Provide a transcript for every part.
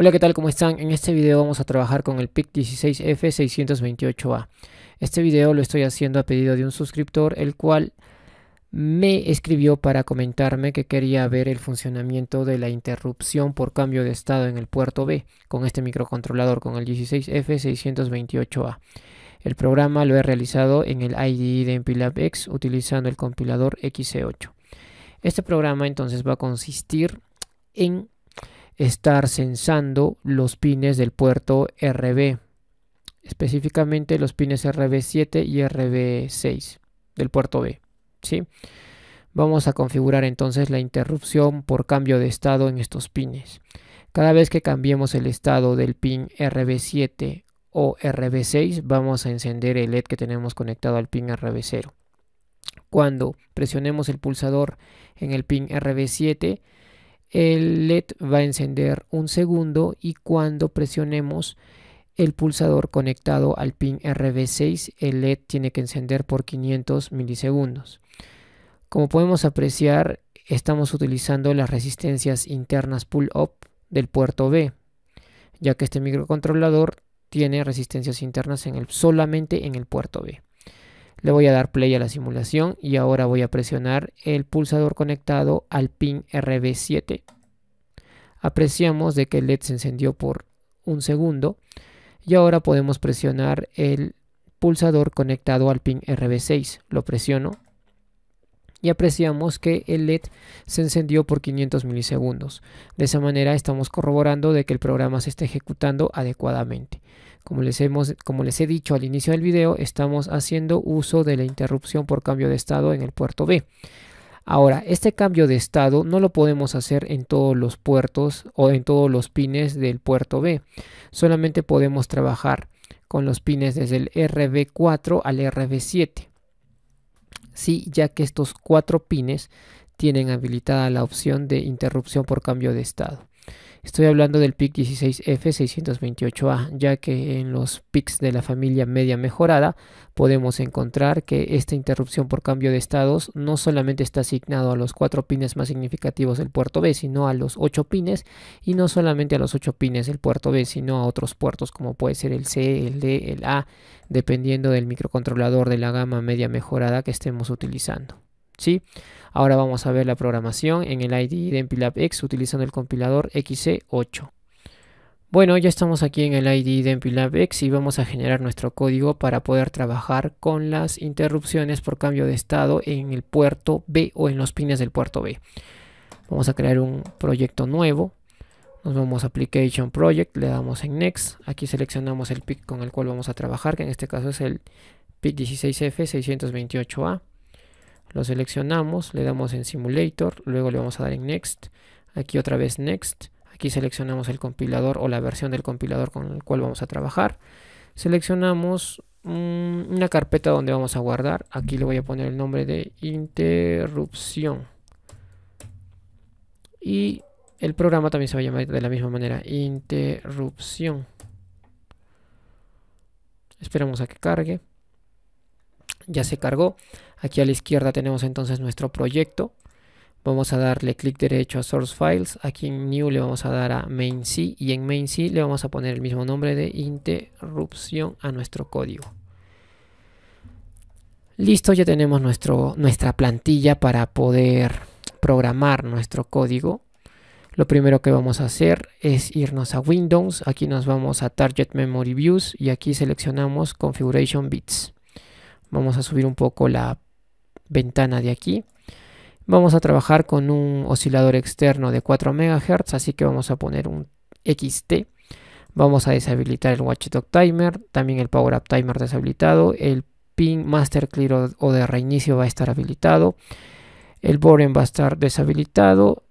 Hola, ¿qué tal? ¿Cómo están? En este video vamos a trabajar con el PIC 16F628A. Este video lo estoy haciendo a pedido de un suscriptor, el cual me escribió para comentarme que quería ver el funcionamiento de la interrupción por cambio de estado en el puerto B con este microcontrolador, con el 16F628A. El programa lo he realizado en el IDE de Empilab utilizando el compilador XC8. Este programa entonces va a consistir en estar censando los pines del puerto RB, específicamente los pines RB7 y RB6 del puerto B. ¿sí? Vamos a configurar entonces la interrupción por cambio de estado en estos pines. Cada vez que cambiemos el estado del pin RB7 o RB6, vamos a encender el LED que tenemos conectado al pin RB0. Cuando presionemos el pulsador en el pin RB7, el LED va a encender un segundo y cuando presionemos el pulsador conectado al pin RB6, el LED tiene que encender por 500 milisegundos. Como podemos apreciar, estamos utilizando las resistencias internas pull-up del puerto B, ya que este microcontrolador tiene resistencias internas en el, solamente en el puerto B. Le voy a dar play a la simulación y ahora voy a presionar el pulsador conectado al pin RB7. Apreciamos de que el LED se encendió por un segundo y ahora podemos presionar el pulsador conectado al pin RB6. Lo presiono y apreciamos que el LED se encendió por 500 milisegundos. De esa manera estamos corroborando de que el programa se está ejecutando adecuadamente. Como les, hemos, como les he dicho al inicio del video, estamos haciendo uso de la interrupción por cambio de estado en el puerto B. Ahora, este cambio de estado no lo podemos hacer en todos los puertos o en todos los pines del puerto B. Solamente podemos trabajar con los pines desde el RB4 al RB7 sí, ya que estos cuatro pines tienen habilitada la opción de interrupción por cambio de estado. Estoy hablando del PIC 16F628A, ya que en los PICs de la familia media mejorada podemos encontrar que esta interrupción por cambio de estados no solamente está asignado a los cuatro pines más significativos del puerto B, sino a los 8 pines y no solamente a los 8 pines del puerto B, sino a otros puertos como puede ser el C, el D, el A, dependiendo del microcontrolador de la gama media mejorada que estemos utilizando. ¿sí? Ahora vamos a ver la programación en el ID de X utilizando el compilador XC8. Bueno, ya estamos aquí en el ID de X y vamos a generar nuestro código para poder trabajar con las interrupciones por cambio de estado en el puerto B o en los pines del puerto B. Vamos a crear un proyecto nuevo. Nos vamos a Application Project, le damos en Next. Aquí seleccionamos el PIC con el cual vamos a trabajar, que en este caso es el PIC 16F628A lo seleccionamos, le damos en Simulator, luego le vamos a dar en Next, aquí otra vez Next, aquí seleccionamos el compilador o la versión del compilador con el cual vamos a trabajar, seleccionamos una carpeta donde vamos a guardar, aquí le voy a poner el nombre de interrupción y el programa también se va a llamar de la misma manera, interrupción. Esperamos a que cargue. Ya se cargó. Aquí a la izquierda tenemos entonces nuestro proyecto. Vamos a darle clic derecho a Source Files. Aquí en New le vamos a dar a Main C y en Main C le vamos a poner el mismo nombre de interrupción a nuestro código. Listo, ya tenemos nuestro, nuestra plantilla para poder programar nuestro código. Lo primero que vamos a hacer es irnos a Windows, aquí nos vamos a Target Memory Views y aquí seleccionamos Configuration Bits. Vamos a subir un poco la ventana de aquí. Vamos a trabajar con un oscilador externo de 4 MHz, así que vamos a poner un XT. Vamos a deshabilitar el Watchdog Timer, también el Power Up Timer deshabilitado, el Pin Master Clear o de reinicio va a estar habilitado, el Boren va a estar deshabilitado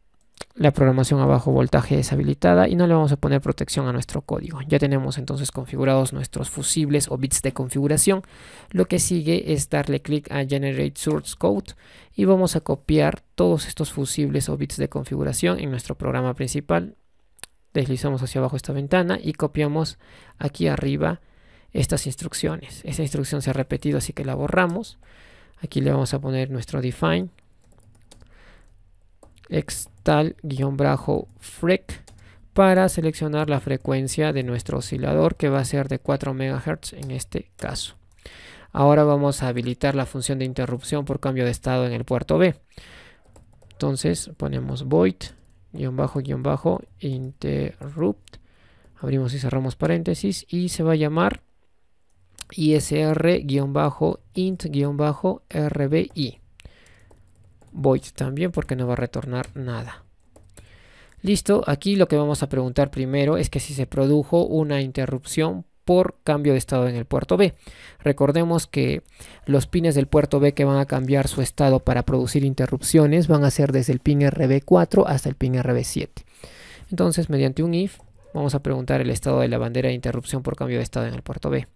la programación a bajo voltaje es habilitada y no le vamos a poner protección a nuestro código. Ya tenemos entonces configurados nuestros fusibles o bits de configuración. Lo que sigue es darle clic a Generate Source Code y vamos a copiar todos estos fusibles o bits de configuración en nuestro programa principal. Deslizamos hacia abajo esta ventana y copiamos aquí arriba estas instrucciones. Esta instrucción se ha repetido así que la borramos. Aquí le vamos a poner nuestro define bajo FREQ para seleccionar la frecuencia de nuestro oscilador que va a ser de 4 MHz en este caso. Ahora vamos a habilitar la función de interrupción por cambio de estado en el puerto B. Entonces ponemos void guión bajo guión bajo interrupt abrimos y cerramos paréntesis y se va a llamar isr guión bajo int rbi void también porque no va a retornar nada. Listo, aquí lo que vamos a preguntar primero es que si se produjo una interrupción por cambio de estado en el puerto B. Recordemos que los pines del puerto B que van a cambiar su estado para producir interrupciones van a ser desde el pin RB4 hasta el pin RB7. Entonces, mediante un if, vamos a preguntar el estado de la bandera de interrupción por cambio de estado en el puerto B.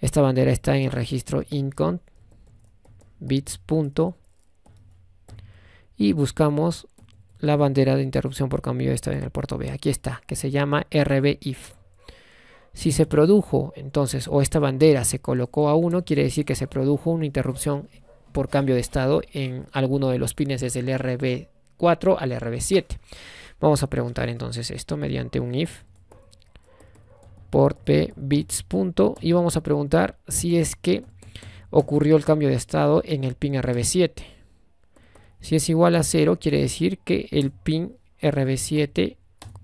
Esta bandera está en el registro incont bits y buscamos la bandera de interrupción por cambio de estado en el puerto B. Aquí está, que se llama RBIF. Si se produjo, entonces, o esta bandera se colocó a 1, quiere decir que se produjo una interrupción por cambio de estado en alguno de los pines desde el RB4 al RB7. Vamos a preguntar entonces esto mediante un if Por p bits punto y vamos a preguntar si es que ocurrió el cambio de estado en el pin RB7. Si es igual a 0, quiere decir que el pin RB7,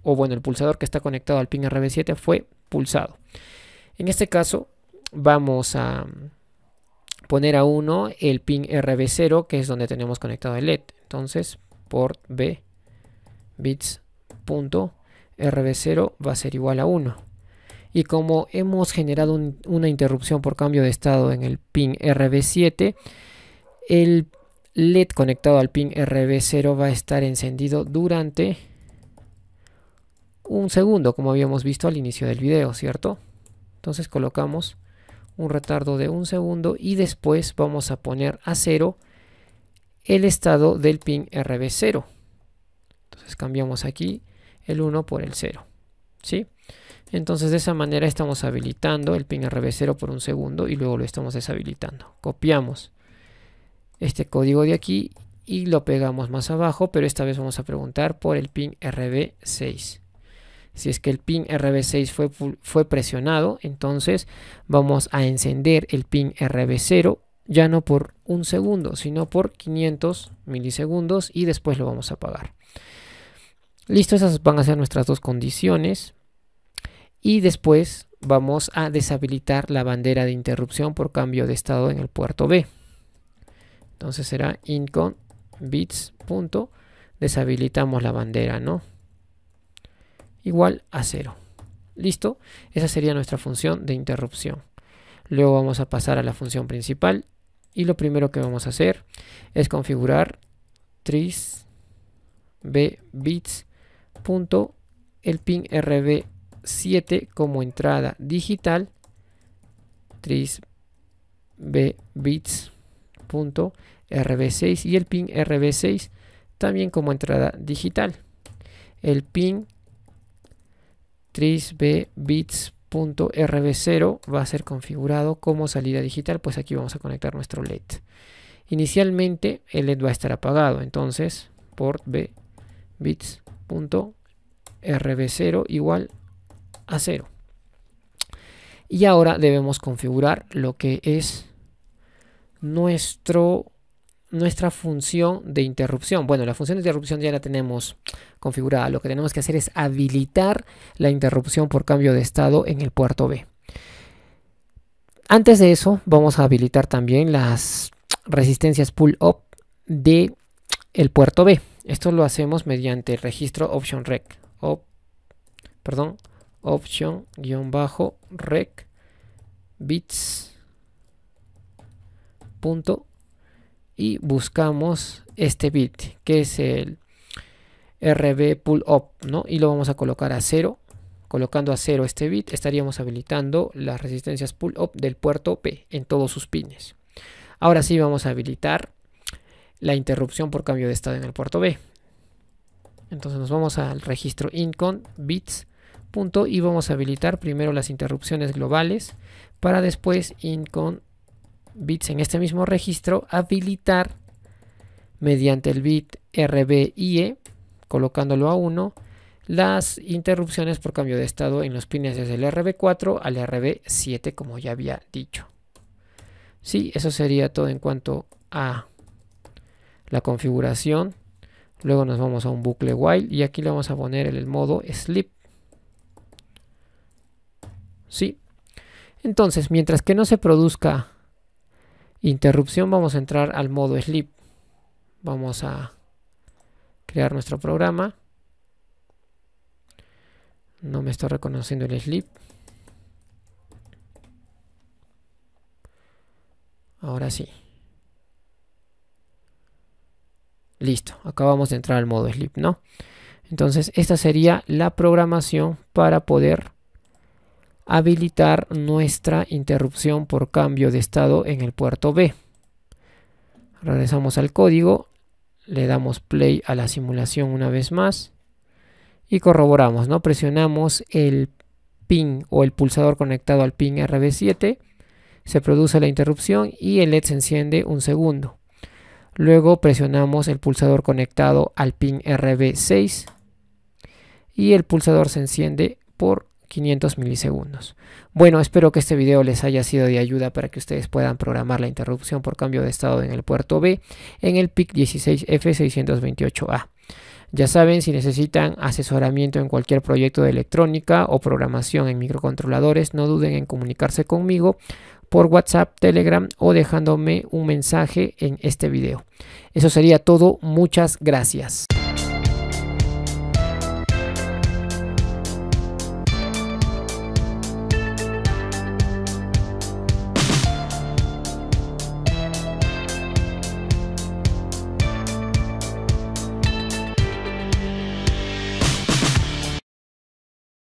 o bueno, el pulsador que está conectado al pin RB7 fue pulsado. En este caso, vamos a poner a 1 el pin RB0, que es donde tenemos conectado el LED. Entonces, port B bits punto RB0 va a ser igual a 1. Y como hemos generado una interrupción por cambio de estado en el pin RB7, el LED conectado al pin RB0 va a estar encendido durante un segundo, como habíamos visto al inicio del video, ¿cierto? Entonces colocamos un retardo de un segundo y después vamos a poner a cero el estado del pin RB0. Entonces cambiamos aquí el 1 por el 0, ¿sí? Entonces de esa manera estamos habilitando el pin RB0 por un segundo y luego lo estamos deshabilitando. Copiamos este código de aquí y lo pegamos más abajo, pero esta vez vamos a preguntar por el pin RB6. Si es que el pin RB6 fue, fue presionado, entonces vamos a encender el pin RB0, ya no por un segundo, sino por 500 milisegundos y después lo vamos a apagar. Listo, esas van a ser nuestras dos condiciones. Y después vamos a deshabilitar la bandera de interrupción por cambio de estado en el puerto B. Entonces será incon bits. Punto, deshabilitamos la bandera, ¿no? Igual a cero. ¿Listo? Esa sería nuestra función de interrupción. Luego vamos a pasar a la función principal. Y lo primero que vamos a hacer es configurar tris b bits punto el pin rb7 como entrada digital tris b bits RB6 y el pin RB6 también como entrada digital. El pin 3 rb 0 va a ser configurado como salida digital, pues aquí vamos a conectar nuestro LED. Inicialmente el LED va a estar apagado, entonces port B bits.rb0 igual a 0. Y ahora debemos configurar lo que es nuestro, nuestra función de interrupción. Bueno, la función de interrupción ya la tenemos configurada. Lo que tenemos que hacer es habilitar la interrupción por cambio de estado en el puerto B. Antes de eso, vamos a habilitar también las resistencias pull-up de el puerto B. Esto lo hacemos mediante el registro option rec. perdón, option-rec bits punto y buscamos este bit que es el RB pull up ¿no? y lo vamos a colocar a cero colocando a cero este bit estaríamos habilitando las resistencias pull up del puerto P en todos sus pines ahora sí vamos a habilitar la interrupción por cambio de estado en el puerto B entonces nos vamos al registro incon bits punto y vamos a habilitar primero las interrupciones globales para después incon bits en este mismo registro, habilitar mediante el bit RBIE, colocándolo a 1, las interrupciones por cambio de estado en los pines desde el RB4 al RB7, como ya había dicho. si, eso sería todo en cuanto a la configuración. Luego nos vamos a un bucle while y aquí le vamos a poner el, el modo sleep. Sí. Entonces, mientras que no se produzca interrupción vamos a entrar al modo sleep. Vamos a crear nuestro programa. No me está reconociendo el sleep. Ahora sí. Listo, acabamos de entrar al modo sleep, ¿no? Entonces, esta sería la programación para poder habilitar nuestra interrupción por cambio de estado en el puerto B. Regresamos al código, le damos play a la simulación una vez más y corroboramos, ¿no? Presionamos el pin o el pulsador conectado al pin RB7, se produce la interrupción y el LED se enciende un segundo. Luego presionamos el pulsador conectado al pin RB6 y el pulsador se enciende por 500 milisegundos. Bueno, espero que este video les haya sido de ayuda para que ustedes puedan programar la interrupción por cambio de estado en el puerto B en el PIC 16F628A. Ya saben, si necesitan asesoramiento en cualquier proyecto de electrónica o programación en microcontroladores, no duden en comunicarse conmigo por WhatsApp, Telegram o dejándome un mensaje en este video. Eso sería todo, muchas gracias.